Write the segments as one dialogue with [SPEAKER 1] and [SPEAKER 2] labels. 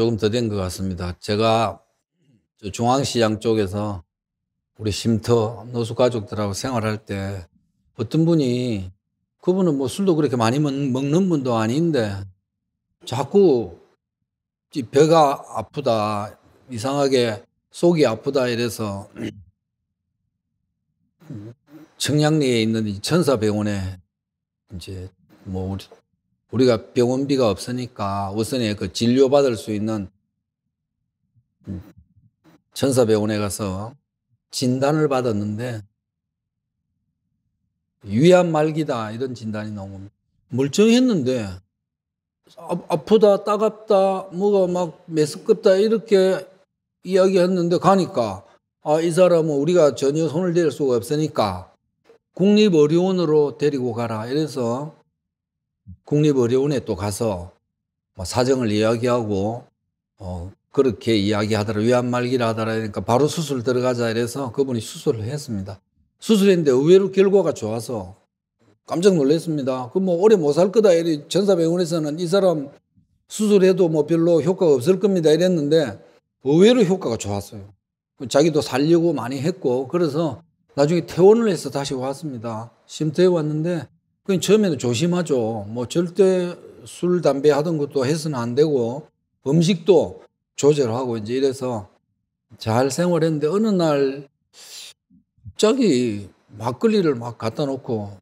[SPEAKER 1] 조금 더 된 것 같습니다. 제가 중앙시장 쪽에서 우리 쉼터 노숙 가족들하고 생활할 때 어떤 분이 그분은 뭐 술도 그렇게 많이 먹는 분도 아닌데 자꾸 배가 아프다 이상하게 속이 아프다 이래서 청량리에 있는 천사병원에 이제 뭐 우리 우리가 병원비가 없으니까 우선에 그 진료받을 수 있는 천사병원에 가서 진단을 받았는데 위암 말기다 이런 진단이 나온 겁니다. 멀쩡했는데 아, 프다 따갑다 뭐가 막 메스껍다 이렇게 이야기했는데 가니까 아, 이 사람은 우리가 전혀 손을 댈 수가 없으니까 국립의료원으로 데리고 가라 이래서 국립의료원에 또 가서 뭐 사정을 이야기하고 어 그렇게 이야기하더라 위암 말기라 하더라 그니까 바로 수술 들어가자 이래서 그분이 수술을 했습니다. 수술했는데 의외로 결과가 좋아서 깜짝 놀랐습니다. 그 뭐 오래 못 살 거다 이래 전사병원에서는 이 사람 수술해도 뭐 별로 효과가 없을 겁니다 이랬는데 의외로 효과가 좋았어요. 자기도 살려고 많이 했고 그래서 나중에 퇴원을 해서 다시 왔습니다. 심터에 왔는데 그 처음에는 조심하죠. 뭐 절대 술, 담배 하던 것도 해서는 안 되고 음식도 조절하고 이제 이래서 잘 생활했는데 어느 날 갑자기 막걸리를 막 갖다 놓고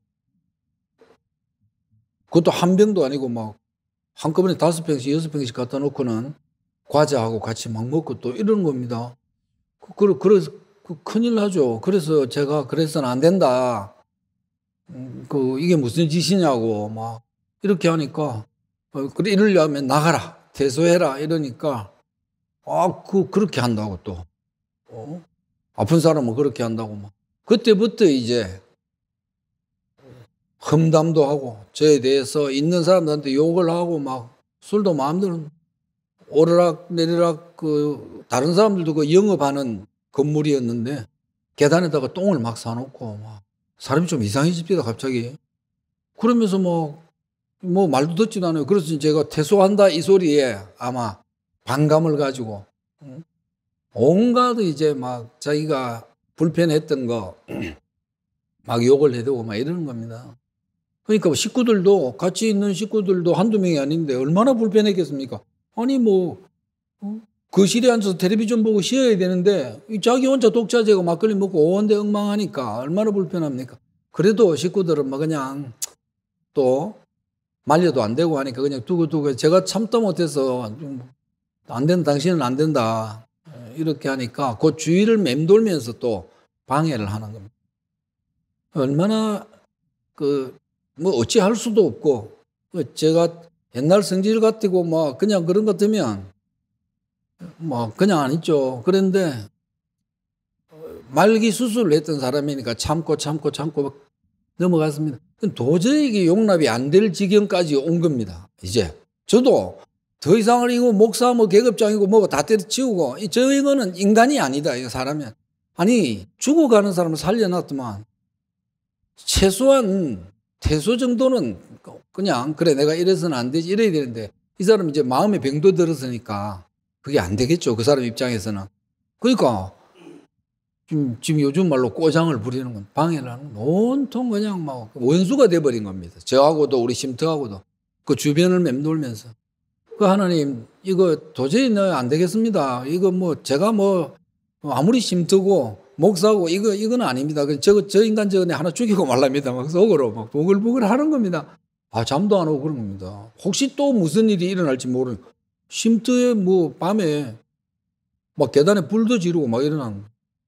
[SPEAKER 1] 그것도 한 병도 아니고 막 한꺼번에 다섯 병씩 여섯 병씩 갖다 놓고는 과자하고 같이 막 먹고 또 이런 겁니다. 그래 그래 그 큰일 나죠. 그래서 제가 그래서는 안 된다. 그 이게 무슨 짓이냐고 막 이렇게 하니까 어, 그래 이러려면 나가라 대소해라 이러니까 아 그 그렇게 한다고 또 어? 아픈 사람은 그렇게 한다고 막 그때부터 이제 험담도 하고 저에 대해서 있는 사람들한테 욕을 하고 막 술도 마음대로 오르락 내리락 그 다른 사람들도 그 영업하는 건물이었는데 계단에다가 똥을 막 사놓고 막 사람이 좀 이상해집니다, 갑자기. 그러면서 뭐, 뭐 말도 듣지도 않아요. 그래서 제가 퇴소한다 이 소리에 아마 반감을 가지고 온갖 이제 막 자기가 불편했던 거 막 욕을 해대고 막 이러는 겁니다. 그러니까 뭐 식구들도 같이 있는 식구들도 한두 명이 아닌데 얼마나 불편했겠습니까? 아니 뭐 거실에 그 앉아서 텔레비전 보고 쉬어야 되는데 자기 혼자 독자제고 막걸리 먹고 오온데 엉망하니까 얼마나 불편합니까? 그래도 식구들은 뭐 그냥 또 말려도 안 되고 하니까 그냥 두고두고 제가 참다 못해서 안 된다 당신은 안 된다 이렇게 하니까 그 주위를 맴돌면서 또 방해를 하는 겁니다. 얼마나 그 뭐 어찌할 수도 없고 그 제가 옛날 성질 같고 뭐 그냥 그런 것 되면 뭐 그냥 안 있죠. 그런데 말기 수술을 했던 사람이니까 참고 참고 참고 넘어갔습니다. 도저히 이게 용납이 안 될 지경까지 온 겁니다. 이제 저도 더 이상을 이거 목사 뭐 계급장이고 뭐고 다 때려치우고 저 이거는 인간이 아니다. 이 사람이 아니 죽어가는 사람을 살려놨더만 최소한 퇴소 정도는 그냥 그래 내가 이래서는 안 되지 이래야 되는데 이 사람 이제 마음의 병도 들었으니까 그게 안 되겠죠. 그 사람 입장에서는. 그러니까 지금, 지금 요즘 말로 꼬장을 부리는 건 방해를 하는 건 온통 그냥 막 원수가 돼버린 겁니다. 저하고도 우리 심터하고도 그 주변을 맴돌면서 그 하나님 이거 도저히 너 안 되겠습니다. 이거 뭐 제가 뭐 아무리 심터고 목사고 이거 이건 아닙니다. 저저 저 인간 저거 하나 죽이고 말랍니다. 막 속으로 막 보글보글 하는 겁니다. 아 잠도 안 오고 그런 겁니다. 혹시 또 무슨 일이 일어날지 모르는 쉼터에 뭐 밤에 막 계단에 불도 지르고 막일어는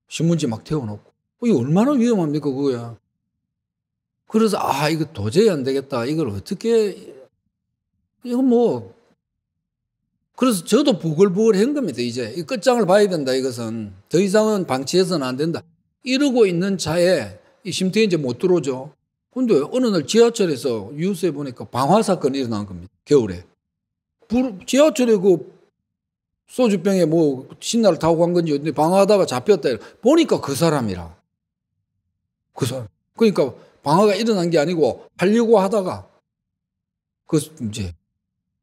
[SPEAKER 1] 신문지 막 태워놓고 이게 얼마나 위험합니까 그거야. 그래서 아 이거 도저히 안 되겠다. 이걸 어떻게 이거 뭐 그래서 저도 부글부글한 겁니다 이제 이 끝장을 봐야 된다 이것은 더 이상은 방치해서는 안 된다. 이러고 있는 차에 이심터에 이제 못 들어오죠. 근데 어느 날 지하철에서 뉴스에 보니까 방화 사건이 일어난 겁니다. 겨울에. 불, 지하철에 그 소주병에 뭐 신나를 타고 간 건지 근데 방화하다가 잡혔다. 보니까 그 사람이라. 그 사람. 그러니까 방화가 일어난 게 아니고 팔려고 하다가 그 이제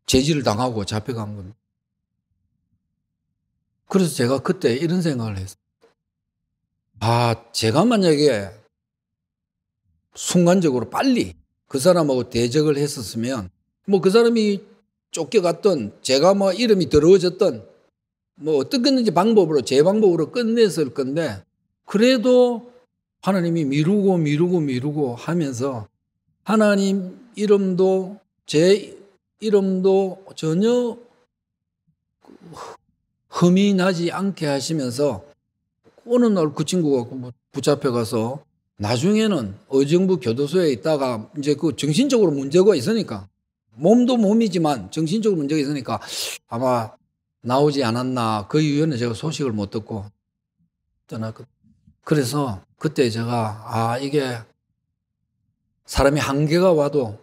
[SPEAKER 1] 제지를 당하고 잡혀간 건데. 그래서 제가 그때 이런 생각을 했어요. 아, 제가 만약에 순간적으로 빨리 그 사람하고 대적을 했었으면 뭐 그 사람이 쫓겨갔던 제가 뭐 이름이 더러워졌던 뭐 어떤 건지 방법으로 제 방법으로 끝냈을 건데 그래도 하나님이 미루고 미루고 미루고 하면서 하나님 이름도 제 이름도 전혀 흠이 나지 않게 하시면서 어느 날 그 친구가 붙잡혀가서 나중에는 의정부 교도소에 있다가 이제 그 정신적으로 문제가 있으니까 몸도 몸이지만 정신적으로 문제가 있으니까 아마 나오지 않았나 그 이후에는 제가 소식을 못 듣고 그래서 그때 제가 아 이게 사람이 한계가 와도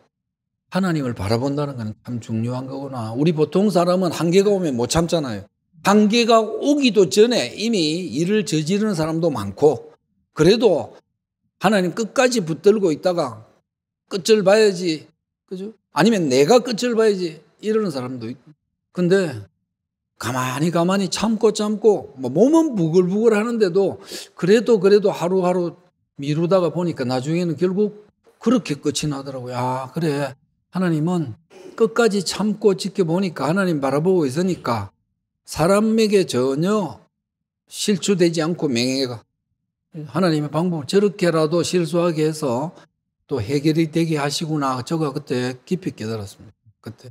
[SPEAKER 1] 하나님을 바라본다는 건 참 중요한 거구나. 우리 보통 사람은 한계가 오면 못 참잖아요. 한계가 오기도 전에 이미 일을 저지르는 사람도 많고 그래도 하나님 끝까지 붙들고 있다가 끝을 봐야지 그죠? 아니면 내가 끝을 봐야지 이러는 사람도 있고. 근데 가만히 가만히 참고 참고 뭐 몸은 부글부글 하는데도 그래도 그래도 하루하루 미루다가 보니까 나중에는 결국 그렇게 끝이 나더라고요. 아, 그래. 하나님은 끝까지 참고 지켜보니까 하나님 바라보고 있으니까 사람에게 전혀 실추되지 않고 명예가 하나님의 방법을 저렇게라도 실수하게 해서 또 해결이 되게 하시구나. 저가 그때 깊이 깨달았습니다. 그때.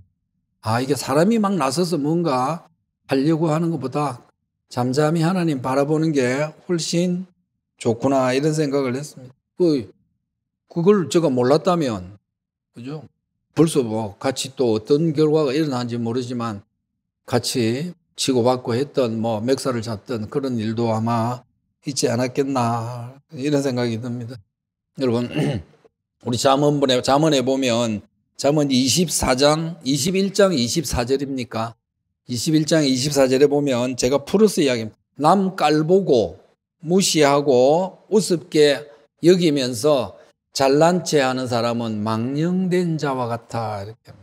[SPEAKER 1] 아, 이게 사람이 막 나서서 뭔가 하려고 하는 것보다 잠잠히 하나님 바라보는 게 훨씬 좋구나. 이런 생각을 했습니다. 그, 그걸 제가 몰랐다면, 그죠? 벌써 뭐 같이 또 어떤 결과가 일어난지 모르지만 같이 치고받고 했던 뭐 맥사를 잡던 그런 일도 아마 있지 않았겠나 이런 생각이 듭니다. 여러분 우리 자문에 잠언에 보면 잠언 24장 21장 24절입니까? 21장 24절에 보면 제가 풀어서 이야기합니다. 남 깔보고 무시하고 우습게 여기면서 잘난 체 하는 사람은 망령된 자와 같아. 이렇게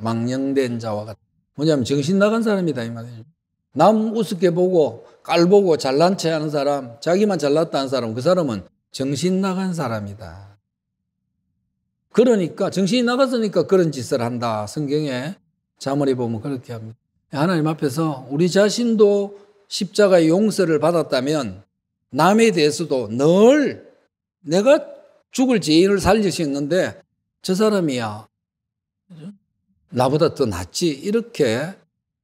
[SPEAKER 1] 망령된 자와 같아. 뭐냐면 정신 나간 사람이다. 이 말이에요. 남 우습게 보고 깔보고 잘난 체 하는 사람, 자기만 잘났다는 사람, 그 사람은 정신 나간 사람이다. 그러니까 정신이 나갔으니까 그런 짓을 한다. 성경에 자문해 보면 그렇게 합니다. 하나님 앞에서 우리 자신도 십자가의 용서를 받았다면 남에 대해서도 늘 내가 죽을 죄인을 살릴 수는데저 사람이야 나보다 더 낫지 이렇게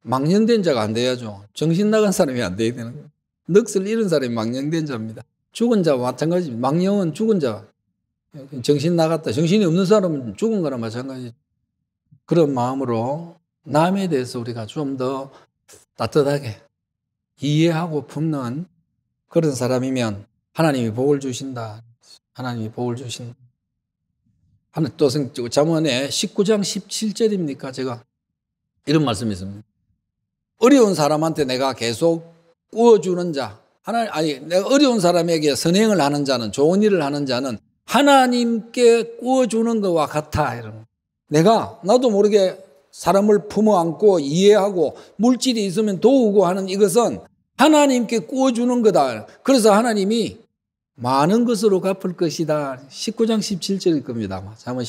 [SPEAKER 1] 망령된 자가 안 돼야죠. 정신 나간 사람이 안 돼야 되는 거예요. 넋을 잃은 사람이 망령된 자입니다. 죽은 자와 마찬가지입니다. 망령은 죽은 자. 그 정신 나갔다. 정신이 없는 사람은 죽은 거나 마찬가지. 그런 마음으로 남에 대해서 우리가 좀 더 따뜻하게 이해하고 품는 그런 사람이면 하나님이 복을 주신다. 하나님이 복을 주신다. 하나 또 자문에 19장 17절입니까? 제가 이런 말씀이 있습니다. 어려운 사람한테 내가 계속 꾸어주는 자, 하나 아니 내가 어려운 사람에게 선행을 하는 자는 좋은 일을 하는 자는 하나님께 꾸어주는 것과 같아. 이런. 내가 나도 모르게 사람을 품어안고 이해하고 물질이 있으면 도우고 하는 이것은 하나님께 꾸어주는 거다. 그래서 하나님이 많은 것으로 갚을 것이다. 19장 17절일 겁니다. 잠언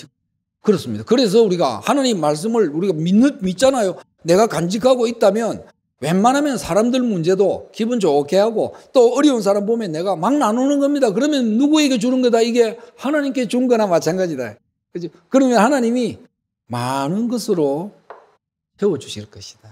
[SPEAKER 1] 그렇습니다. 그래서 우리가 하나님 말씀을 우리가 믿, 믿잖아요. 내가 간직하고 있다면 웬만하면 사람들 문제도 기분 좋게 하고 또 어려운 사람 보면 내가 막 나누는 겁니다. 그러면 누구에게 주는 거다. 이게 하나님께 준 거나 마찬가지다. 그죠? 그러면 하나님이 많은 것으로 채워주실 것이다.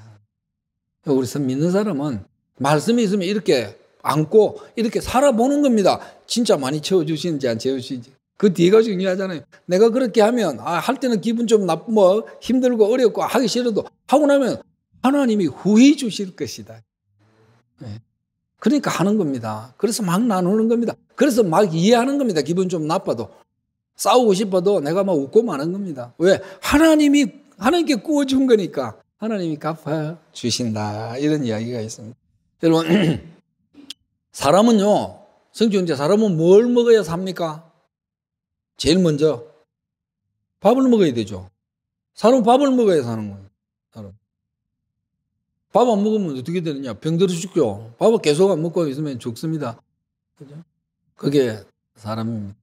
[SPEAKER 1] 우리 선 믿는 사람은 말씀이 있으면 이렇게 안고 이렇게 살아보는 겁니다. 진짜 많이 채워주시는지 안 채워주시는지. 그 뒤가 중요하잖아요. 내가 그렇게 하면, 아, 할 때는 기분 좀 나쁘고 뭐 힘들고 어렵고 하기 싫어도 하고 나면 하나님이 후히 주실 것이다. 예. 그러니까 하는 겁니다. 그래서 막 나누는 겁니다. 그래서 막 이해하는 겁니다. 기분 좀 나빠도. 싸우고 싶어도 내가 막 웃고 마는 겁니다. 왜? 하나님이, 하나님께 구워준 거니까 하나님이 갚아주신다. 이런 이야기가 있습니다. 여러분, 사람은요, 성주형제, 사람은 뭘 먹어야 삽니까? 제일 먼저 밥을 먹어야 되죠. 사람은 밥을 먹어야 사는 거예요. 밥안 먹으면 어떻게 되느냐? 병들어 죽죠. 밥을 계속 안 먹고 있으면 죽습니다. 그죠? 그게 사람입니다.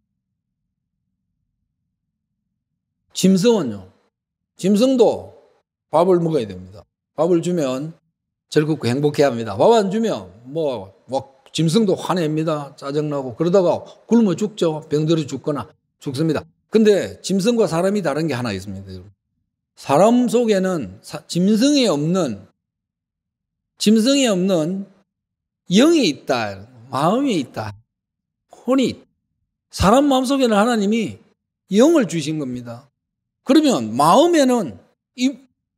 [SPEAKER 1] 짐승은요. 짐승도 밥을 먹어야 됩니다. 밥을 주면 즐겁고 행복해 합니다. 밥 안 주면 뭐, 뭐 짐승도 화냅니다. 짜증나고 그러다가 굶어 죽죠. 병들어 죽거나 죽습니다. 근데 짐승과 사람이 다른 게 하나 있습니다. 사람 속에는 사, 짐승이 없는 짐승이 없는 영이 있다. 마음이 있다. 혼이 있다. 사람 마음속에는 하나님이 영을 주신 겁니다. 그러면 마음에는 이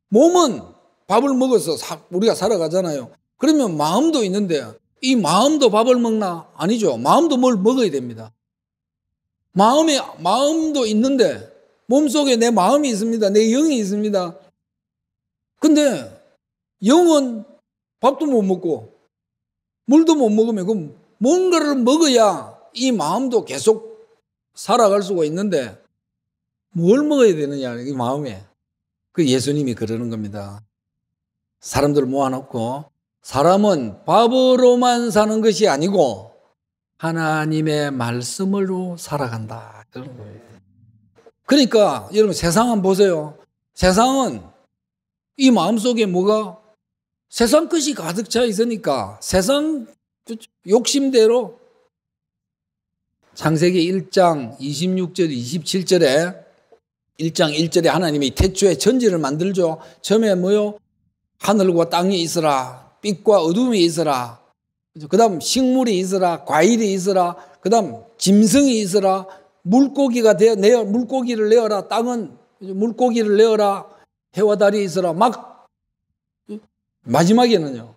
[SPEAKER 1] 몸은 밥을 먹어서 우리가 살아가잖아요. 그러면 마음도 있는데 이 마음도 밥을 먹나? 아니죠. 마음도 뭘 먹어야 됩니다. 마음에 마음도 있는데 몸속에 내 마음이 있습니다. 내 영이 있습니다. 근데 영은 밥도 못 먹고 물도 못 먹으면 그 뭔가를 먹어야 이 마음도 계속 살아갈 수가 있는데 뭘 먹어야 되느냐 이 마음에 그 예수님이 그러는 겁니다. 사람들 모아놓고 사람은 밥으로만 사는 것이 아니고 하나님의 말씀으로 살아간다. 이런 겁니다. 그러니까 여러분 세상은 보세요. 세상은 이 마음속에 뭐가 세상 끝이 가득 차 있으니까 세상 욕심대로 창세기 1장 26절 27절에 1장 1절에 하나님이 태초에 전지를 만들죠. 처음에 뭐요? 하늘과 땅이 있으라. 빛과 어둠이 있으라. 그 다음 식물이 있으라. 과일이 있으라. 그 다음 짐승이 있으라. 물고기가 되어, 내어, 물고기를 내어라. 땅은 물고기를 내어라. 해와 달이 있으라. 막 마지막에는요.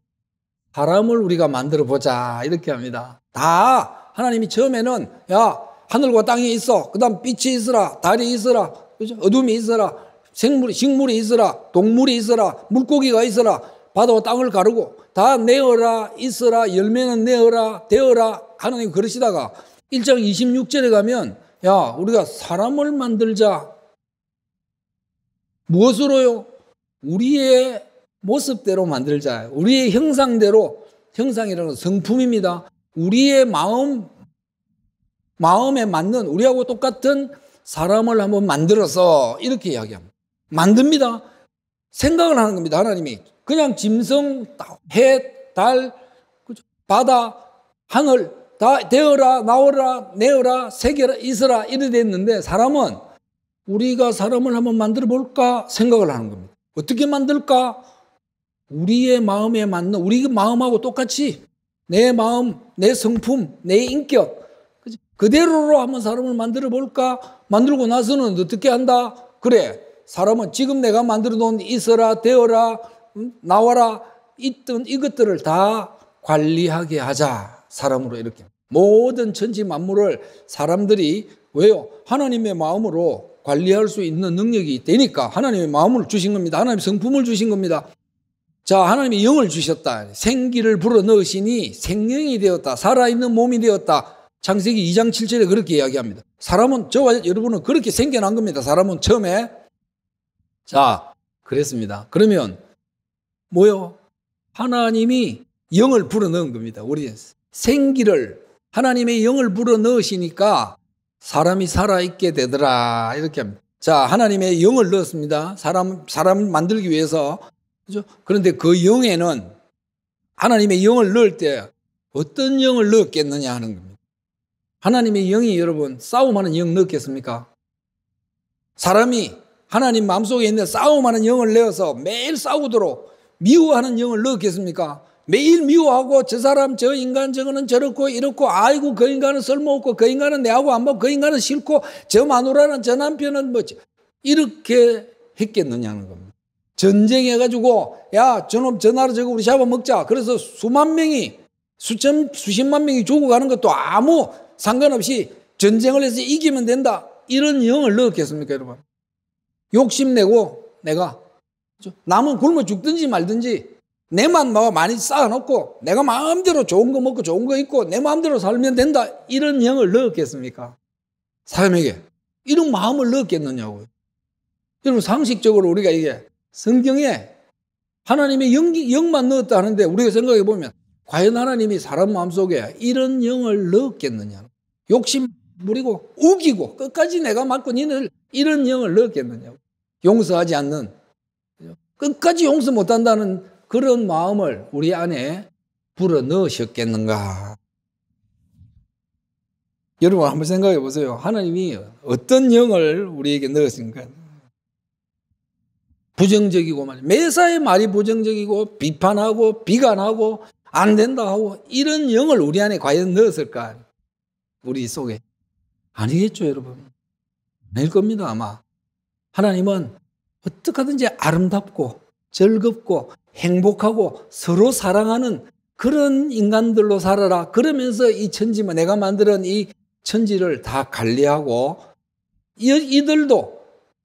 [SPEAKER 1] 사람을 우리가 만들어 보자 이렇게 합니다. 다 하나님이 처음에는 야 하늘과 땅이 있어. 그다음 빛이 있어라. 달이 있어라. 그죠? 어둠이 있어라. 생물 식물이 있어라. 동물이 있어라. 물고기가 있어라. 바다와 땅을 가르고 다 내어라 있어라 열매는 내어라 되어라 하나님 그러시다가 1장 26절에 가면 야 우리가 사람을 만들자 무엇으로요? 우리의 모습대로 만들자. 우리의 형상대로 형상이라는 건 성품입니다. 우리의 마음 마음에 맞는 우리하고 똑같은 사람을 한번 만들어서 이렇게 이야기합니다. 만듭니다. 생각을 하는 겁니다. 하나님이 그냥 짐승, 해, 달, 바다, 하늘 다 되어라, 나오라, 내어라, 새겨라, 있어라 이래 됐는데 사람은 우리가 사람을 한번 만들어 볼까 생각을 하는 겁니다. 어떻게 만들까? 우리의 마음에 맞는 우리 마음하고 똑같이 내 마음, 내 성품, 내 인격 그치? 그대로로 한번 사람을 만들어 볼까? 만들고 나서는 어떻게 한다? 그래. 사람은 지금 내가 만들어 놓은 있어라, 되어라, 음, 나와라 있던 이것들을 다 관리하게 하자. 사람으로 이렇게 모든 천지 만물을 사람들이 왜요? 하나님의 마음으로 관리할 수 있는 능력이 되니까 하나님의 마음을 주신 겁니다. 하나님의 성품을 주신 겁니다. 자, 하나님이 영을 주셨다. 생기를 불어 넣으시니 생명이 되었다. 살아있는 몸이 되었다. 창세기 2장 7절에 그렇게 이야기합니다. 사람은, 저와 여러분은 그렇게 생겨난 겁니다. 사람은 처음에. 자, 그랬습니다. 그러면, 뭐요? 하나님이 영을 불어 넣은 겁니다. 우리 생기를, 하나님의 영을 불어 넣으시니까 사람이 살아있게 되더라. 이렇게 합니다. 자, 하나님의 영을 넣었습니다. 사람, 사람 만들기 위해서 그죠? 그런데 그 영에는 하나님의 영을 넣을 때 어떤 영을 넣었겠느냐 하는 겁니다. 하나님의 영이 여러분 싸움하는 영넣겠습니까 사람이 하나님 마음속에 있는 싸움하는 영을 내어서 매일 싸우도록 미워하는 영을 넣겠습니까 매일 미워하고 저 사람 저 인간 저거는 저렇고 이렇고 아이고 그 인간은 쓸모없고 그 인간은 내하고 안맞그 인간은 싫고 저 마누라는 저 남편은 뭐 이렇게 했겠느냐는 겁니다. 전쟁해가지고 야 저놈 전화로 저거 우리 잡아먹자. 그래서 수만 명이 수천 수십만 명이 죽어가는 것도 아무 상관없이 전쟁을 해서 이기면 된다. 이런 영을 넣었겠습니까 여러분? 욕심내고 내가 남은 굶어 죽든지 말든지 내만 뭐 많이 쌓아놓고 내가 마음대로 좋은 거 먹고 좋은 거 입고 내 마음대로 살면 된다 이런 영을 넣었겠습니까? 사람에게 이런 마음을 넣었겠느냐고요. 여러분 상식적으로 우리가 이게 성경에 하나님의 영, 영만 넣었다 하는데 우리가 생각해 보면 과연 하나님이 사람 마음속에 이런 영을 넣었겠느냐. 욕심 부리고 우기고 끝까지 내가 맡고 니는 이런 영을 넣었겠느냐고. 용서하지 않는 끝까지 용서 못한다는 그런 마음을 우리 안에 불어 넣으셨겠는가. 여러분 한번 생각해 보세요. 하나님이 어떤 영을 우리에게 넣으신가 부정적이고 말이 매사에 말이 부정적이고 비판하고 비관하고 안 된다 하고 이런 영을 우리 안에 과연 넣었을까? 우리 속에 아니겠죠, 여러분. 아닐 겁니다, 아마. 하나님은 어떻게든지 아름답고 즐겁고 행복하고 서로 사랑하는 그런 인간들로 살아라. 그러면서 이 천지만 내가 만든 이 천지를 다 관리하고 이들도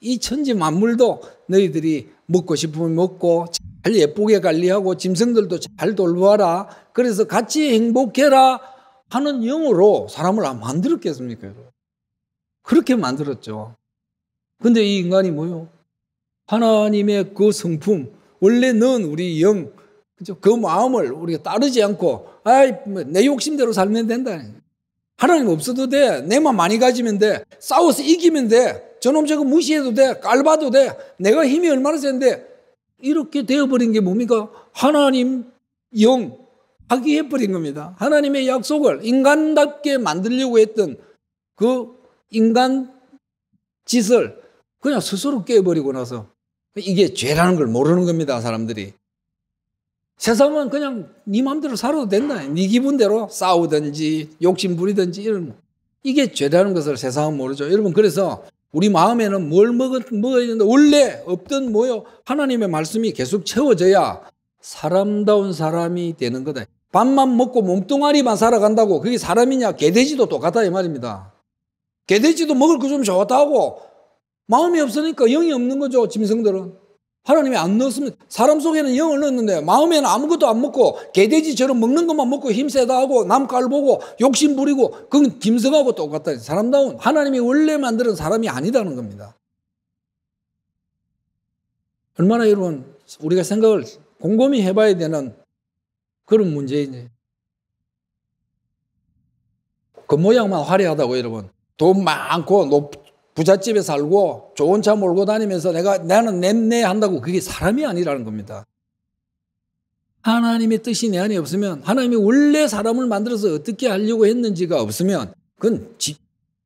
[SPEAKER 1] 이 천지 만물도 너희들이 먹고 싶으면 먹고 잘 예쁘게 관리하고 짐승들도 잘 돌보아라. 그래서 같이 행복해라 하는 영으로 사람을 안 만들었겠습니까? 그렇게 만들었죠. 근데 이 인간이 뭐요? 하나님의 그 성품, 원래 는 우리 영, 그죠? 그 마음을 우리가 따르지 않고, 아이, 뭐, 내 욕심대로 살면 된다. 하나님 없어도 돼. 내만 많이 가지면 돼. 싸워서 이기면 돼. 저놈 저거 무시해도 돼. 깔봐도 돼. 내가 힘이 얼마나 센데. 이렇게 되어버린 게 뭡니까? 하나님 영, 파기해버린 겁니다. 하나님의 약속을 인간답게 만들려고 했던 그 인간 짓을 그냥 스스로 깨버리고 나서 이게 죄라는 걸 모르는 겁니다, 사람들이. 세상은 그냥 네 마음대로 살아도 된다. 네 기분대로 싸우든지 욕심 부리든지 이런 이게 죄라는 것을 세상은 모르죠. 여러분 그래서 우리 마음에는 뭘 먹었, 먹어야 된다. 원래 없던 뭐요? 하나님의 말씀이 계속 채워져야 사람다운 사람이 되는 거다. 밥만 먹고 몸뚱아리만 살아간다고 그게 사람이냐? 개돼지도 똑같다 이 말입니다. 개돼지도 먹을 거 좀 좋다고 마음이 없으니까 영이 없는 거죠. 짐승들은. 하나님이 안 넣었으면 사람 속에는 영을 넣었는데 마음에는 아무것도 안 먹고 개돼지처럼 먹는 것만 먹고 힘세다 하고 남깔 보고 욕심 부리고 그건 김성하고 똑같다. 사람다운 하나님이 원래 만드는 사람이 아니라는 겁니다. 얼마나 여러분 우리가 생각을 곰곰이 해봐야 되는 그런 문제인지. 그 모양만 화려하다고 여러분. 돈 많고 높, 부잣집에 살고 좋은 차 몰고 다니면서 내가 나는 냈네 한다고 그게 사람이 아니라는 겁니다. 하나님의 뜻이 내 안에 없으면 하나님이 원래 사람을 만들어서 어떻게 하려고 했는지가 없으면 그건 지,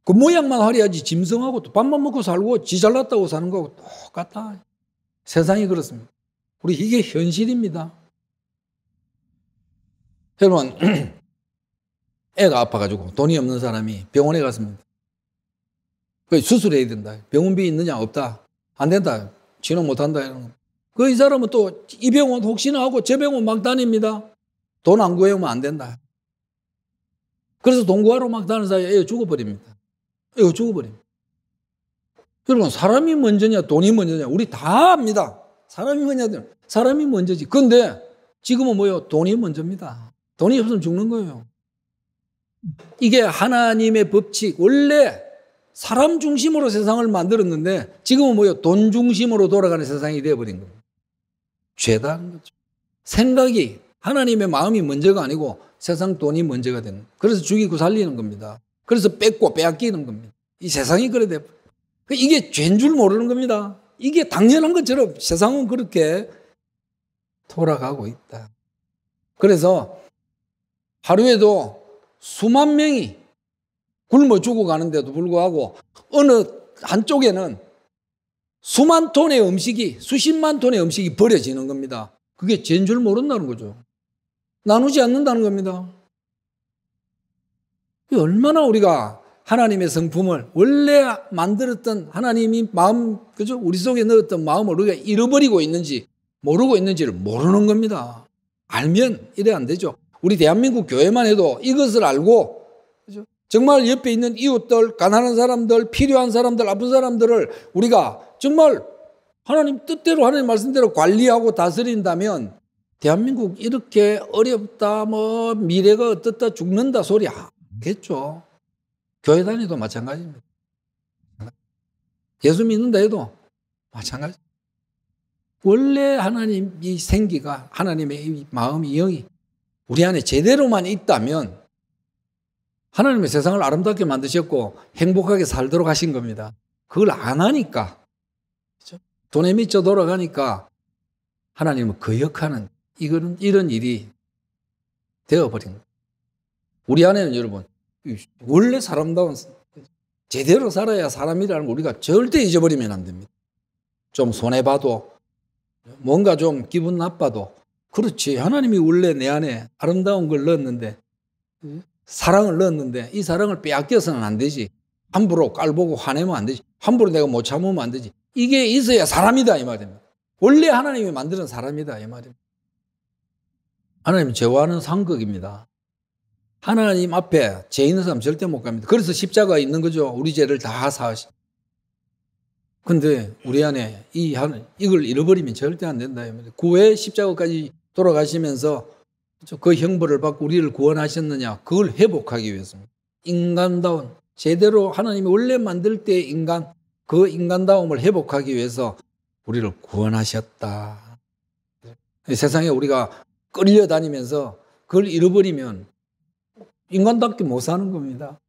[SPEAKER 1] 그 모양만 화려하지 짐승하고 또 밥만 먹고 살고 지 잘났다고 사는 거하고 똑같다. 세상이 그렇습니다. 우리 이게 현실입니다. 여러분 애가 아파가지고 돈이 없는 사람이 병원에 갔습니다. 수술해야 된다. 병원비 있느냐 없다. 안 된다. 진원 못한다 이런 거. 그이 사람은 또 이 병원 혹시나 하고 저 병원 막 다닙니다. 돈 안 구해오면 안 된다. 그래서 돈 구하러 막 다니는 사이에 애 죽어버립니다. 애 죽어버립니다. 여러분 사람이 먼저냐 돈이 먼저냐 우리 다 압니다. 사람이 먼저냐 사람이 먼저지. 근데 지금은 뭐요? 돈이 먼저입니다. 돈이 없으면 죽는 거예요. 이게 하나님의 법칙. 원래 사람 중심으로 세상을 만들었는데 지금은 뭐예요? 돈 중심으로 돌아가는 세상이 되어버린 거예요. 죄다는 거죠. 생각이 하나님의 마음이 먼저가 아니고 세상 돈이 먼저가 되 거예요. 그래서 죽이고 살리는 겁니다. 그래서 뺏고 빼앗기는 겁니다. 이 세상이 그래 돼요. 그러니까 이게 죄인 줄 모르는 겁니다. 이게 당연한 것처럼 세상은 그렇게 돌아가고 있다. 그래서 하루에도 수만 명이 굶어 죽어가는데도 불구하고 어느 한쪽에는 수만 톤의 음식이 수십만 톤의 음식이 버려지는 겁니다. 그게 죄인 줄 모른다는 거죠. 나누지 않는다는 겁니다. 얼마나 우리가 하나님의 성품을 원래 만들었던 하나님이 마음 그죠 우리 속에 넣었던 마음을 우리가 잃어버리고 있는지 모르고 있는지를 모르는 겁니다. 알면 이래 안 되죠. 우리 대한민국 교회만 해도 이것을 알고 정말 옆에 있는 이웃들, 가난한 사람들, 필요한 사람들, 아픈 사람들을 우리가 정말 하나님 뜻대로 하나님 말씀대로 관리하고 다스린다면 대한민국 이렇게 어렵다, 뭐 미래가 어떻다, 죽는다 소리 하겠죠. 교회 다니도 마찬가지입니다. 예수 믿는다 해도 마찬가지. 원래 하나님 이 생기가 하나님의 이 마음이 영이 우리 안에 제대로만 있다면 하나님의 세상을 아름답게 만드셨고 행복하게 살도록 하신 겁니다. 그걸 안 하니까 돈에 미쳐 돌아가니까 하나님은 거역하는 그 이거는 이런 일이 되어버린 거예요. 우리 안에는 여러분 원래 사람다운 제대로 살아야 사람이라는 우리가 절대 잊어버리면 안 됩니다. 좀 손해봐도 뭔가 좀 기분 나빠도 그렇지 하나님이 원래 내 안에 아름다운 걸 넣었는데 사랑을 넣었는데 이 사랑을 빼앗겨서는 안 되지. 함부로 깔보고 화내면 안 되지. 함부로 내가 못 참으면 안 되지. 이게 있어야 사람이다 이 말입니다. 원래 하나님이 만드는 사람이다 이 말입니다. 하나님 죄와는 상극입니다. 하나님 앞에 죄 있는 사람 절대 못 갑니다. 그래서 십자가 있는 거죠. 우리 죄를 다 사하시. 근데 우리 안에 이 이걸 잃어버리면 절대 안 된다 이 말입니다. 구의 십자가까지 돌아가시면서 그렇죠. 그 형벌을 받고 우리를 구원하셨느냐? 그걸 회복하기 위해서. 인간다운, 제대로 하나님이 원래 만들 때 인간, 그 인간다움을 회복하기 위해서 우리를 구원하셨다. 세상에 우리가 끌려다니면서 그걸 잃어버리면 인간답게 못 사는 겁니다.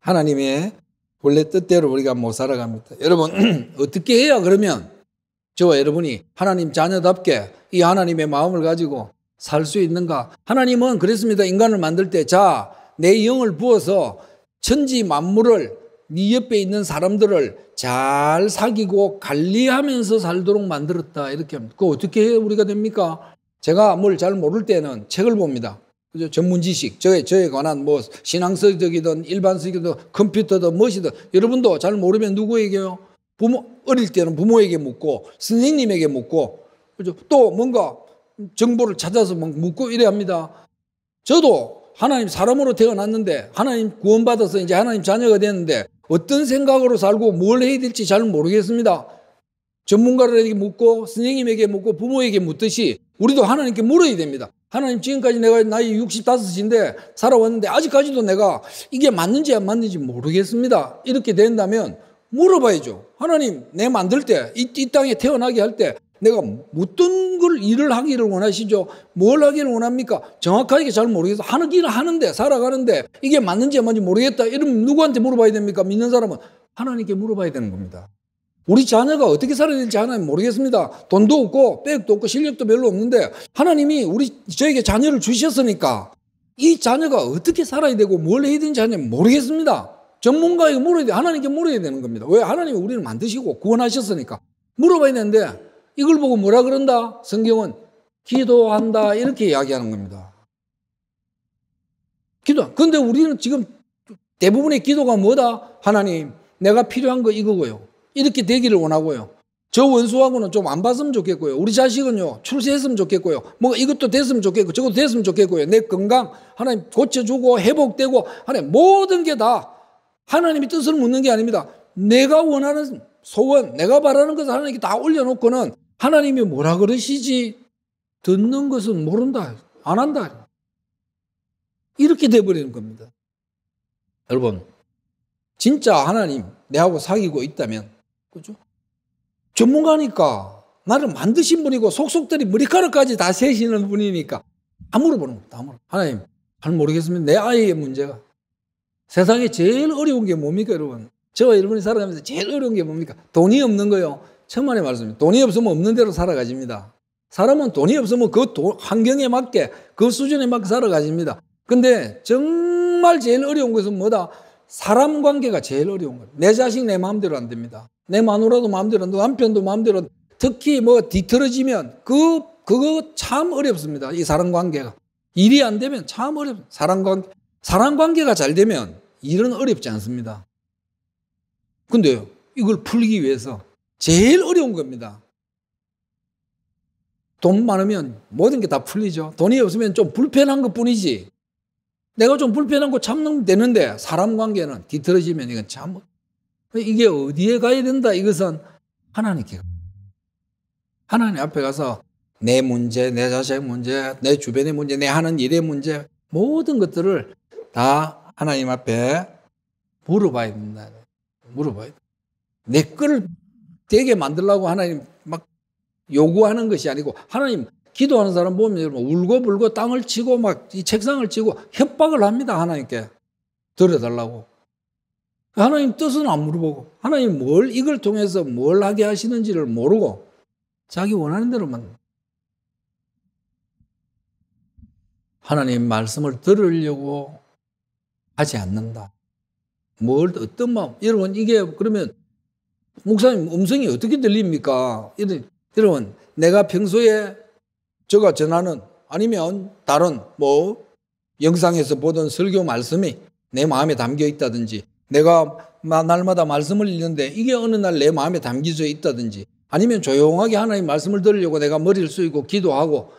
[SPEAKER 1] 하나님의 원래 뜻대로 우리가 못 살아갑니다. 여러분, 어떻게 해야 그러면 저와 여러분이 하나님 자녀답게 이 하나님의 마음을 가지고 살수 있는가? 하나님은 그랬습니다. 인간을 만들 때, 자, 내 영을 부어서 천지 만물을 네 옆에 있는 사람들을 잘 사귀고 관리하면서 살도록 만들었다. 이렇게 합니다. 그 어떻게 해요? 우리가 됩니까? 제가 뭘 잘 모를 때는 책을 봅니다. 그죠? 전문 지식, 저에, 저에 관한 뭐 신앙서적이든 일반서적이든 컴퓨터든 무엇이든 여러분도 잘 모르면 누구에게요? 부모, 어릴 때는 부모에게 묻고 선생님에게 묻고 그죠? 또 뭔가 정보를 찾아서 막 묻고 이래 합니다. 저도 하나님 사람으로 태어났는데 하나님 구원받아서 이제 하나님 자녀가 됐는데 어떤 생각으로 살고 뭘 해야 될지 잘 모르겠습니다. 전문가에게 묻고 선생님에게 묻고 부모에게 묻듯이 우리도 하나님께 물어야 됩니다. 하나님 지금까지 내가 나이 65인데 살아왔는데 아직까지도 내가 이게 맞는지 안 맞는지 모르겠습니다. 이렇게 된다면 물어봐야죠. 하나님 내 만들 때, 이, 이 땅에 태어나게 할때 내가 어떤 걸 일을 하기를 원하시죠? 뭘 하기를 원합니까? 정확하게 잘 모르겠어. 하는 일을 하는데, 살아가는데, 이게 맞는지 안 맞는지 모르겠다. 이러면 누구한테 물어봐야 됩니까? 믿는 사람은 하나님께 물어봐야 되는 겁니다. 우리 자녀가 어떻게 살아야 될지 하나님 모르겠습니다. 돈도 없고, 백도 없고, 실력도 별로 없는데, 하나님이 우리, 저에게 자녀를 주셨으니까, 이 자녀가 어떻게 살아야 되고, 뭘 해야 되는지 하나님 모르겠습니다. 전문가에게 물어야 돼. 하나님께 물어야 되는 겁니다. 왜? 하나님이 우리를 만드시고, 구원하셨으니까. 물어봐야 되는데, 이걸 보고 뭐라 그런다? 성경은 기도한다. 이렇게 이야기하는 겁니다. 기도. 근데 우리는 지금 대부분의 기도가 뭐다? 하나님, 내가 필요한 거 이거고요. 이렇게 되기를 원하고요. 저 원수하고는 좀 안 봤으면 좋겠고요. 우리 자식은요, 출세했으면 좋겠고요. 뭐 이것도 됐으면 좋겠고, 저것도 됐으면 좋겠고요. 내 건강, 하나님 고쳐주고, 회복되고, 하나님 모든 게 다하나님이 뜻을 묻는 게 아닙니다. 내가 원하는 소원, 내가 바라는 것을 하나님께 다 올려놓고는 하나님이 뭐라 그러시지 듣는 것은 모른다, 안 한다. 이렇게 돼버리는 겁니다. 여러분, 진짜 하나님 내하고 사귀고 있다면, 그죠? 전문가니까 나를 만드신 분이고 속속들이 머리카락까지 다 세시는 분이니까 다 물어보는 겁니다. 물 하나님, 잘 모르겠으면 내 아이의 문제가 세상에 제일 어려운 게 뭡니까, 여러분? 저와 여러분이 살아가면서 제일 어려운 게 뭡니까? 돈이 없는 거요. 천만의 말씀입니다. 돈이 없으면 없는 대로 살아가집니다. 사람은 돈이 없으면 그 도, 환경에 맞게 그 수준에 맞게 살아가집니다. 근데 정말 제일 어려운 것은 뭐다? 사람 관계가 제일 어려운 거예요. 내 자식 내 마음대로 안 됩니다. 내 마누라도 마음대로 안 되고 남편도 마음대로 안 특히 뭐 뒤틀어지면 그 그거 참 어렵습니다. 이 사람 관계가 일이 안 되면 참 어렵. 사람 관 사람 관계가 잘 되면 일은 어렵지 않습니다. 근데 이걸 풀기 위해서 제일 어려운 겁니다. 돈 많으면 모든 게 다 풀리죠. 돈이 없으면 좀 불편한 것 뿐이지. 내가 좀 불편한 거 참는 되는데 사람 관계는 뒤틀어지면 이건 참 이게 어디에 가야 된다 이것은 하나님께 하나님 앞에 가서 내 문제, 내 자신의 문제, 내 주변의 문제, 내 하는 일의 문제 모든 것들을 다 하나님 앞에 물어봐야 된다. 물어봐야 돼. 내 것을 되게 만들라고 하나님 막 요구하는 것이 아니고 하나님 기도하는 사람 보면 울고 불고 땅을 치고 막 이 책상을 치고 협박을 합니다. 하나님께 들어달라고. 하나님 뜻은 안 물어보고 하나님 뭘 이걸 통해서 뭘 하게 하시는지를 모르고 자기 원하는 대로만 하나님 말씀을 들으려고 하지 않는다. 뭘 어떤 마음 여러분 이게 그러면 목사님 음성이 어떻게 들립니까? 이런 여러분 내가 평소에 제가 전하는 아니면 다른 뭐 영상에서 보던 설교 말씀이 내 마음에 담겨 있다든지 내가 날마다 말씀을 읽는데 이게 어느 날 내 마음에 담겨져 있다든지 아니면 조용하게 하나님 말씀을 들으려고 내가 머리를 쓰이고 기도하고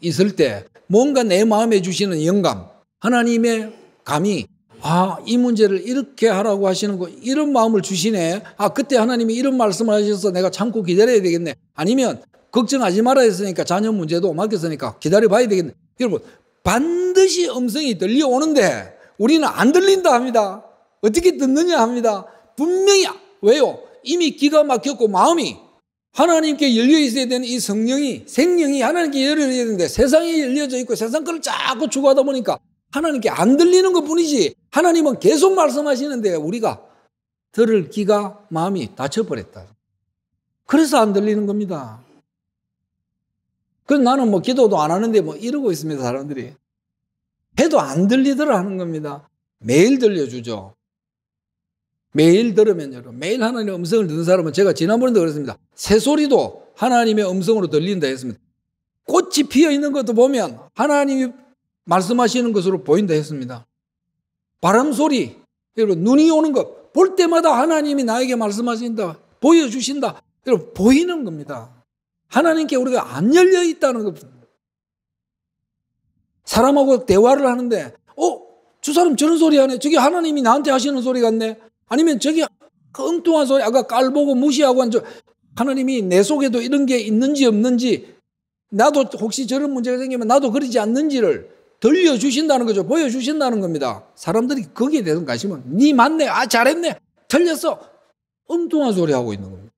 [SPEAKER 1] 있을 때 뭔가 내 마음에 주시는 영감 하나님의 감이 아, 이 문제를 이렇게 하라고 하시는 거, 이런 마음을 주시네. 아, 그때 하나님이 이런 말씀을 하셔서 내가 참고 기다려야 되겠네. 아니면, 걱정하지 말아야 했으니까 자녀 문제도 맡겼으니까 기다려봐야 되겠네. 여러분, 반드시 음성이 들려오는데 우리는 안 들린다 합니다. 어떻게 듣느냐 합니다. 분명히, 왜요? 이미 기가 막혔고 마음이 하나님께 열려 있어야 되는 이 성령이, 생명이 하나님께 열려 있는데 세상에 열려져 있고 세상 거를 자꾸 추구하다 보니까 하나님께 안 들리는 것 뿐이지 하나님은 계속 말씀하시는데 우리가 들을 귀가 마음이 다쳐버렸다. 그래서 안 들리는 겁니다. 그 나는 뭐 기도도 안 하는데 뭐 이러고 있습니다, 사람들이. 해도 안 들리더라 하는 겁니다. 매일 들려주죠. 매일 들으면 여러분, 매일 하나님의 음성을 듣는 사람은 제가 지난번에도 그랬습니다. 새소리도 하나님의 음성으로 들린다 했습니다. 꽃이 피어 있는 것도 보면 하나님 말씀하시는 것으로 보인다 했습니다. 바람 소리, 눈이 오는 것, 볼 때마다 하나님이 나에게 말씀하신다, 보여주신다, 보이는 겁니다. 하나님께 우리가 안 열려 있다는 겁니다. 사람하고 대화를 하는데, 어, 저 사람 저런 소리 하네. 저게 하나님이 나한테 하시는 소리 같네. 아니면 저게 그 엉뚱한 소리, 아까 깔보고 무시하고 한 저, 하나님이 내 속에도 이런 게 있는지 없는지, 나도 혹시 저런 문제가 생기면 나도 그러지 않는지를 들려주신다는 거죠. 보여주신다는 겁니다. 사람들이 거기에 대한 관심은 네 맞네. 아 잘했네. 틀렸어. 엉뚱한 소리 하고 있는 겁니다.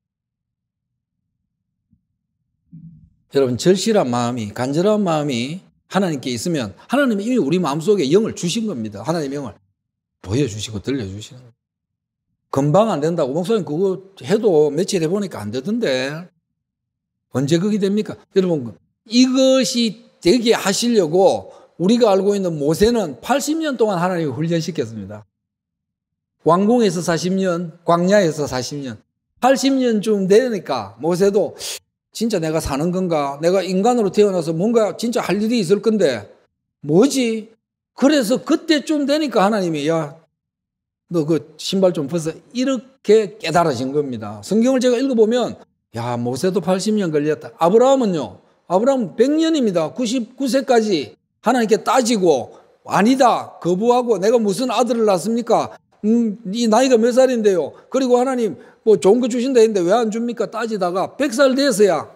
[SPEAKER 1] 여러분 절실한 마음이 간절한 마음이 하나님께 있으면 하나님이 이미 우리 마음속에 영을 주신 겁니다. 하나님의 영을 보여주시고 들려주시는 겁니다. 금방 안 된다고 목사님 그거 해도 며칠 해보니까 안 되던데 언제 그게 됩니까? 여러분 이것이 되게 하시려고 우리가 알고 있는 모세는 80년 동안 하나님이 훈련시켰습니다. 왕궁에서 40년, 광야에서 40년. 80년쯤 되니까 모세도 진짜 내가 사는 건가? 내가 인간으로 태어나서 뭔가 진짜 할 일이 있을 건데 뭐지? 그래서 그때쯤 되니까 하나님이 야, 너 그 신발 좀 벗어. 이렇게 깨달아진 겁니다. 성경을 제가 읽어보면 야, 모세도 80년 걸렸다. 아브라함은요? 아브라함 100년입니다. 99세까지 하나님께 따지고 아니다 거부하고 내가 무슨 아들을 낳습니까? 음, 이 나이가 몇 살인데요? 그리고 하나님 뭐 좋은 거 주신다 했는데 왜 안 줍니까? 따지다가 100살 돼서야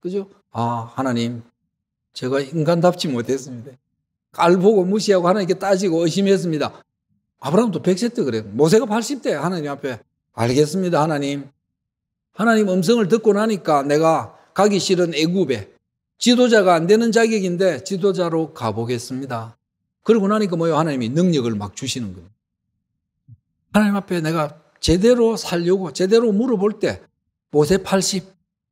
[SPEAKER 1] 그죠? 아 하나님 제가 인간답지 못했습니다. 깔보고 무시하고 하나님께 따지고 의심했습니다. 아브라함도 100세 때 그래요. 모세가 80대 하나님 앞에 알겠습니다 하나님. 하나님 음성을 듣고 나니까 내가 가기 싫은 애굽에 지도자가 안 되는 자격인데 지도자로 가보겠습니다. 그러고 나니까 뭐요? 하나님이 능력을 막 주시는 거예요. 하나님 앞에 내가 제대로 살려고 제대로 물어볼 때 모세 80,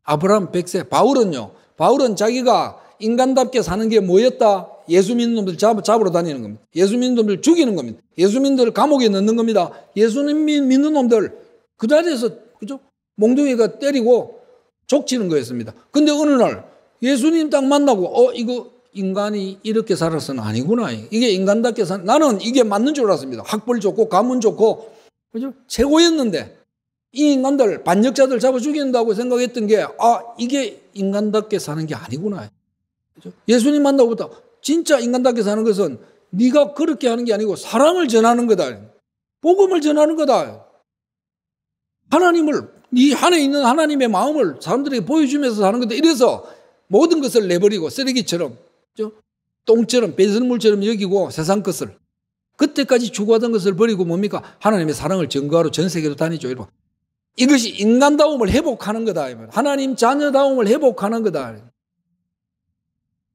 [SPEAKER 1] 아브라함 100세, 바울은요. 바울은 자기가 인간답게 사는 게 뭐였다? 예수 믿는 놈들 잡으러 다니는 겁니다. 예수 믿는 놈들 죽이는 겁니다. 예수 믿는 놈들 감옥에 넣는 겁니다. 예수 믿는 놈들 그 자리에서 그죠? 몽둥이가 때리고 족치는 거였습니다. 근데 어느 날 예수님 딱 만나고 어 이거 인간이 이렇게 살아서는 아니구나. 이게 인간답게 사는 나는 이게 맞는 줄 알았습니다. 학벌 좋고 가문 좋고 그죠? 최고였는데 이 인간들 반역자들 잡아 죽인다고 생각했던 게 아 이게 인간답게 사는 게 아니구나. 그죠? 예수님 만나고부터 진짜 인간답게 사는 것은 네가 그렇게 하는 게 아니고 사랑을 전하는 거다. 복음을 전하는 거다. 하나님을 네 안에 있는 하나님의 마음을 사람들에게 보여주면서 사는 거다. 이래서 모든 것을 내버리고 쓰레기처럼 똥처럼 배설물처럼 여기고 세상 것을 그때까지 추구하던 것을 버리고 뭡니까? 하나님의 사랑을 증거하러전 세계로 다니죠. 이러 이것이 인간다움을 회복하는 거다. 하나님 자녀다움을 회복하는 거다.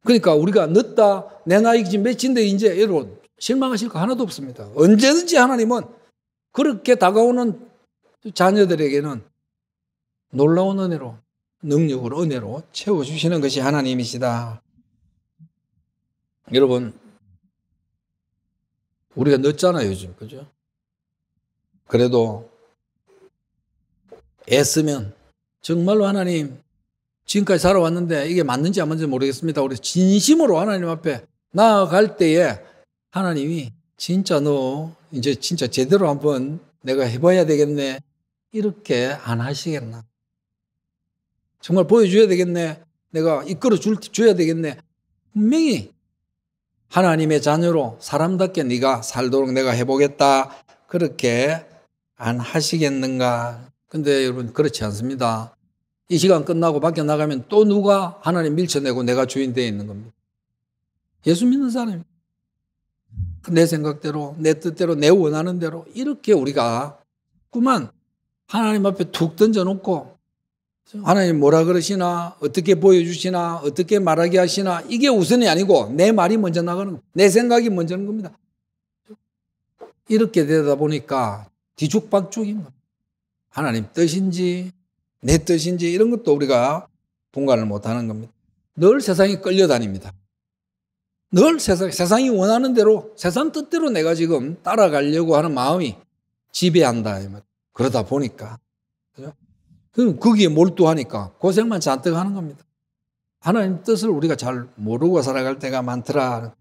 [SPEAKER 1] 그러니까 우리가 늦다, 내 나이 지금 몇인데 이제 여러분 실망하실 거 하나도 없습니다. 언제든지 하나님은 그렇게 다가오는 자녀들에게는 놀라운 은혜로 능력으로 은혜로 채워주시는 것이 하나님이시다. 여러분, 우리가 늦잖아요, 요즘. 그죠? 그래도 애쓰면 정말로 하나님 지금까지 살아왔는데 이게 맞는지 안 맞는지 모르겠습니다. 우리 진심으로 하나님 앞에 나아갈 때에 하나님이 진짜 너 이제 진짜 제대로 한번 내가 해봐야 되겠네. 이렇게 안 하시겠나. 정말 보여줘야 되겠네. 내가 이끌어 줄, 줘야 되겠네. 분명히 하나님의 자녀로 사람답게 네가 살도록 내가 해보겠다. 그렇게 안 하시겠는가? 근데 여러분 그렇지 않습니다. 이 시간 끝나고 밖에 나가면 또 누가 하나님 밀쳐내고 내가 주인 되어 있는 겁니다. 예수 믿는 사람이 내 생각대로 내 뜻대로 내 원하는 대로 이렇게 우리가 꿈만 하나님 앞에 툭 던져놓고 하나님 뭐라 그러시나 어떻게 보여주시나 어떻게 말하게 하시나 이게 우선이 아니고 내 말이 먼저 나가는 겁니다. 내 생각이 먼저는 겁니다. 이렇게 되다 보니까 뒤죽박죽인 겁니다. 하나님 뜻인지 내 뜻인지 이런 것도 우리가 분간을 못하는 겁니다. 늘 세상이 끌려다닙니다. 늘 세상, 세상이 원하는 대로 세상 뜻대로 내가 지금 따라가려고 하는 마음이 지배한다. 그러다 보니까 그죠? 그럼 거기에 몰두하니까 고생만 잔뜩 하는 겁니다. 하나님 뜻을 우리가 잘 모르고 살아갈 때가 많더라.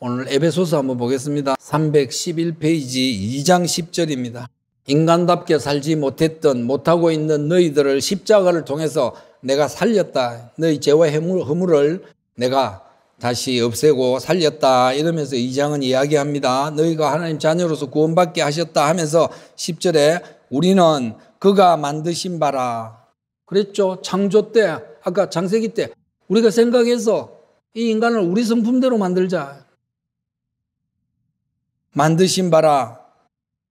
[SPEAKER 1] 오늘 에베소서 한번 보겠습니다. 311페이지 2장 10절입니다. 인간답게 살지 못했던 못하고 있는 너희들을 십자가를 통해서 내가 살렸다. 너희 죄와 허물을 내가 다시 없애고 살렸다. 이러면서 2장은 이야기합니다. 너희가 하나님 자녀로서 구원받게 하셨다 하면서 10절에 우리는 그가 만드신 바라. 그랬죠. 창조 때, 아까 장세기 때, 우리가 생각해서 이 인간을 우리 성품대로 만들자. 만드신 바라.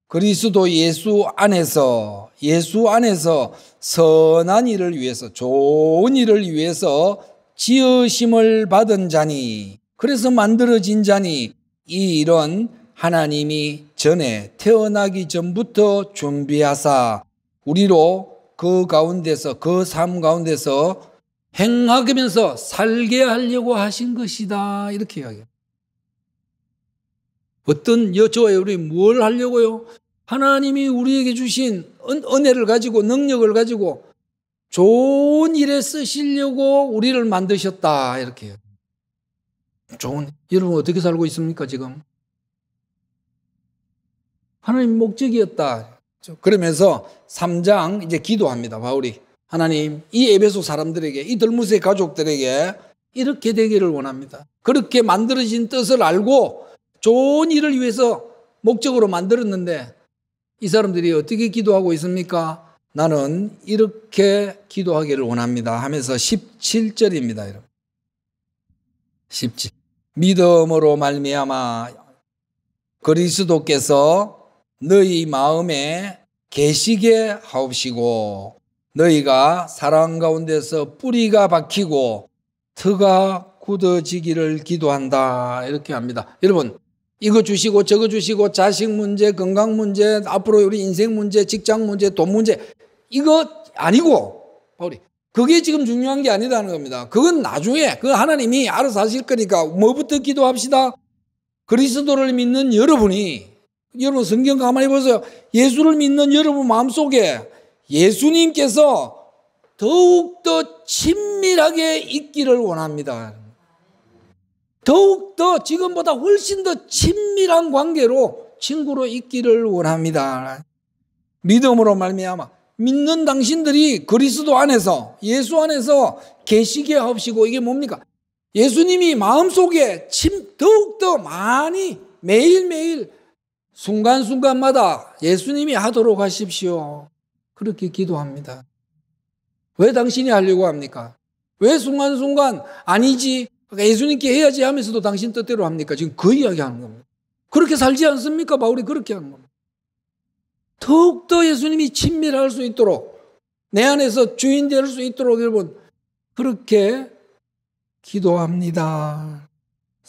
[SPEAKER 1] 그리스도 예수 안에서, 예수 안에서 선한 일을 위해서, 좋은 일을 위해서 지으심을 받은 자니, 그래서 만들어진 자니, 이 일은 하나님이 전에 태어나기 전부터 준비하사 우리로 그 가운데서 그 삶 가운데서 행하면서 살게 하려고 하신 것이다 이렇게 이야기해요. 어떤 여조와 우리 뭘 하려고요? 하나님이 우리에게 주신 은, 혜를 가지고 능력을 가지고 좋은 일에 쓰시려고 우리를 만드셨다 이렇게 좋은 여러분 어떻게 살고 있습니까 지금? 하나님 목적이었다. 그러면서 3장 이제 기도합니다. 바울이 하나님 이 에베소 사람들에게 이 덜무스의 가족들에게 이렇게 되기를 원합니다. 그렇게 만들어진 뜻을 알고 좋은 일을 위해서 목적으로 만들었는데 이 사람들이 어떻게 기도하고 있습니까? 나는 이렇게 기도하기를 원합니다 하면서 17절입니다. 17. 믿음으로 말미암아 그리스도께서 너희 마음에 계시게 하옵시고 너희가 사랑 가운데서 뿌리가 박히고 터가 굳어지기를 기도한다 이렇게 합니다. 여러분 이거 주시고 저거 주시고 자식 문제, 건강 문제, 앞으로 우리 인생 문제, 직장 문제, 돈 문제 이거 아니고 바울 그게 지금 중요한 게 아니다는 겁니다. 그건 나중에 그 하나님이 알아서 하실 거니까 뭐부터 기도합시다. 그리스도를 믿는 여러분이 여러분 성경 가만히 보세요. 예수를 믿는 여러분 마음속에 예수님께서 더욱더 친밀하게 있기를 원합니다. 더욱더 지금보다 훨씬 더 친밀한 관계로 친구로 있기를 원합니다. 믿음으로 말미암아 믿는 당신들이 그리스도 안에서 예수 안에서 계시게 하시고 이게 뭡니까? 예수님이 마음속에 침, 더욱더 많이 매일매일 순간순간마다 예수님이 하도록 하십시오. 그렇게 기도합니다. 왜 당신이 하려고 합니까? 왜 순간순간 아니지, 그러니까 예수님께 해야지 하면서도 당신 뜻대로 합니까? 지금 그 이야기 하는 겁니다. 그렇게 살지 않습니까? 바울이 그렇게 하는 겁니다. 더욱더 예수님이 친밀할 수 있도록 내 안에서 주인 될 수 있도록 여러분 그렇게 기도합니다.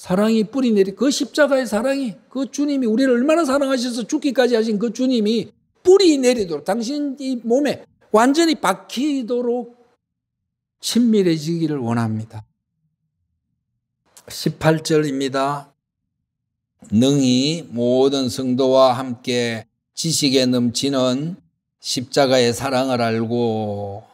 [SPEAKER 1] 사랑이 뿌리 내리 그 십자가의 사랑이 그 주님이 우리를 얼마나 사랑하셔서 죽기까지 하신 그 주님이 뿌리 내리도록 당신 이 몸에 완전히 박히도록 친밀해지기를 원합니다. 18절입니다. 능히 모든 성도와 함께 지식에 넘치는 십자가의 사랑을 알고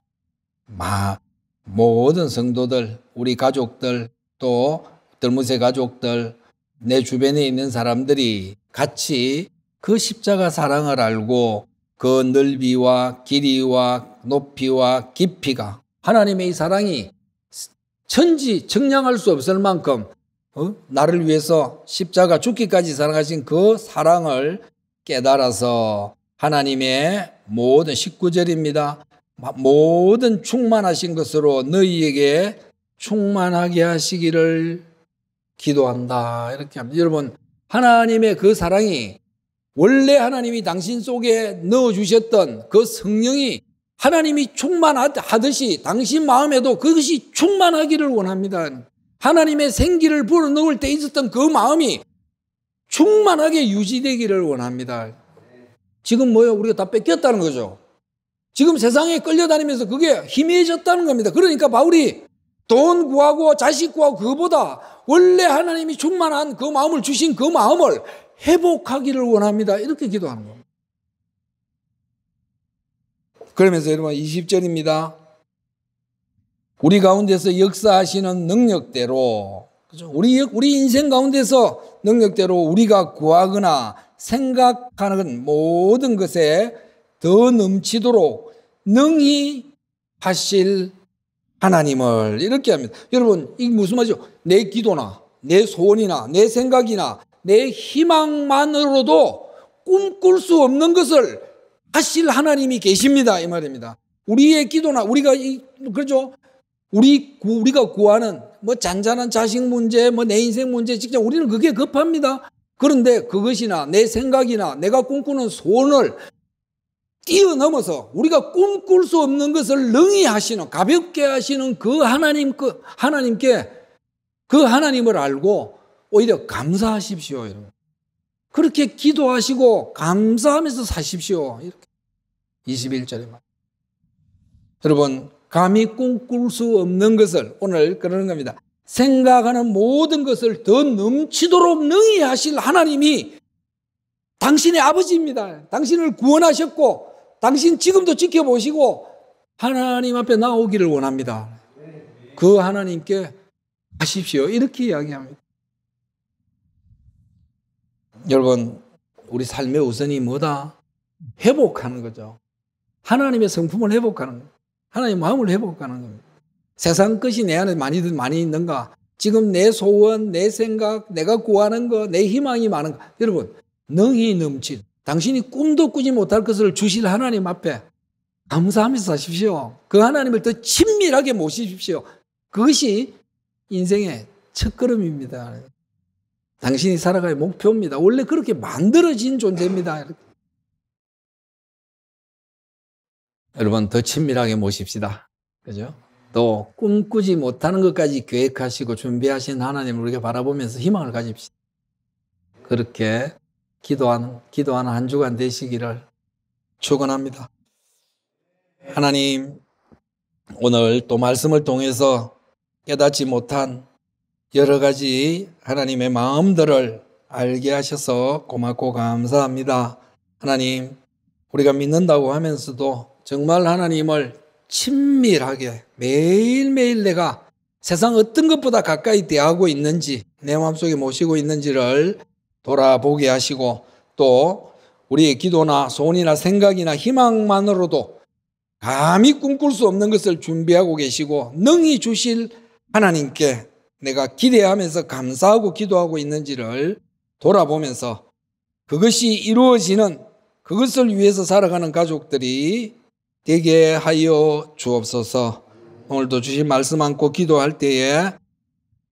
[SPEAKER 1] 마 모든 성도들 우리 가족들 또 덜무새 가족들, 내 주변에 있는 사람들이 같이 그 십자가 사랑을 알고 그 넓이와 길이와 높이와 깊이가 하나님의 이 사랑이 천지 측량할 수 없을 만큼 어? 나를 위해서 십자가 죽기까지 사랑하신 그 사랑을 깨달아서 하나님의 모든 19절입니다. 모든 충만하신 것으로 너희에게 충만하게 하시기를 기도한다. 이렇게 합니다. 여러분, 하나님의 그 사랑이 원래 하나님이 당신 속에 넣어주셨던 그 성령이 하나님이 충만하듯이 당신 마음에도 그것이 충만하기를 원합니다. 하나님의 생기를 불어넣을 때 있었던 그 마음이 충만하게 유지되기를 원합니다. 지금 뭐요? 우리가 다 뺏겼다는 거죠. 지금 세상에 끌려다니면서 그게 희미해졌다는 겁니다. 그러니까 바울이 돈 구하고 자식 구하고 그보다 원래 하나님이 충만한 그 마음을 주신 그 마음을 회복하기를 원합니다. 이렇게 기도하는 겁니다. 그러면서 여러분 20절입니다. 우리 가운데서 역사하시는 능력대로 우리 우리 인생 가운데서 능력대로 우리가 구하거나 생각하는 모든 것에 더 넘치도록 능히 하실 하나님을 이렇게 합니다. 여러분, 이게 무슨 말이죠? 내 기도나 내 소원이나 내 생각이나 내 희망만으로도 꿈꿀 수 없는 것을 하실 하나님이 계십니다. 이 말입니다. 우리의 기도나 우리가 이 그죠? 우리 우리가 구하는 뭐 잔잔한 자식 문제, 뭐 내 인생 문제, 직장 우리는 그게 급합니다. 그런데 그것이나 내 생각이나 내가 꿈꾸는 소원을 뛰어넘어서 우리가 꿈꿀 수 없는 것을 능히 하시는 가볍게 하시는 그 하나님 그 하나님께 그 하나님을 알고 오히려 감사하십시오 여러분. 그렇게 기도하시고 감사하면서 사십시오. 이렇게 21절에 말. 여러분 감히 꿈꿀 수 없는 것을 오늘 그러는 겁니다. 생각하는 모든 것을 더 넘치도록 능히 하실 하나님이 당신의 아버지입니다. 당신을 구원하셨고 당신 지금도 지켜보시고 하나님 앞에 나오기를 원합니다. 그 하나님께 하십시오. 이렇게 이야기합니다. 여러분, 우리 삶의 우선이 뭐다? 회복하는 거죠. 하나님의 성품을 회복하는 거예요. 하나님의 마음을 회복하는 겁니다. 세상 것이 내 안에 많이, 많이 있는가? 지금 내 소원, 내 생각, 내가 구하는 거, 내 희망이 많은가? 여러분, 능히 넘친 당신이 꿈도 꾸지 못할 것을 주실 하나님 앞에 감사하면서 사십시오. 그 하나님을 더 친밀하게 모시십시오. 그것이 인생의 첫걸음입니다. 당신이 살아갈 목표입니다. 원래 그렇게 만들어진 존재입니다. 여러분 더 친밀하게 모십시다. 그죠? 또 꿈꾸지 못하는 것까지 계획하시고 준비하신 하나님을 우리가 바라보면서 희망을 가집시다. 그렇게 기도하는, 기도하는 한 주간 되시기를 축원합니다. 하나님, 오늘 또 말씀을 통해서 깨닫지 못한 여러 가지 하나님의 마음들을 알게 하셔서 고맙고 감사합니다. 하나님, 우리가 믿는다고 하면서도 정말 하나님을 친밀하게 매일매일 내가 세상 어떤 것보다 가까이 대하고 있는지 내 마음속에 모시고 있는지를 돌아보게 하시고 또 우리의 기도나 소원이나 생각이나 희망만으로도 감히 꿈꿀 수 없는 것을 준비하고 계시고 능히 주실 하나님께 내가 기대하면서 감사하고 기도하고 있는지를 돌아보면서 그것이 이루어지는 그것을 위해서 살아가는 가족들이 되게 하여 주옵소서 오늘도 주신 말씀 안고 기도할 때에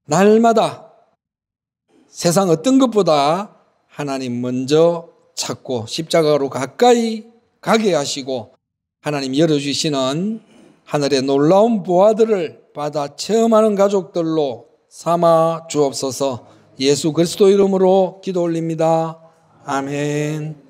[SPEAKER 1] 날마다 세상 어떤 것보다 하나님 먼저 찾고 십자가로 가까이 가게 하시고 하나님 열어주시는 하늘의 놀라운 보화들을 받아 체험하는 가족들로 삼아 주옵소서 예수 그리스도 이름으로 기도 올립니다. 아멘.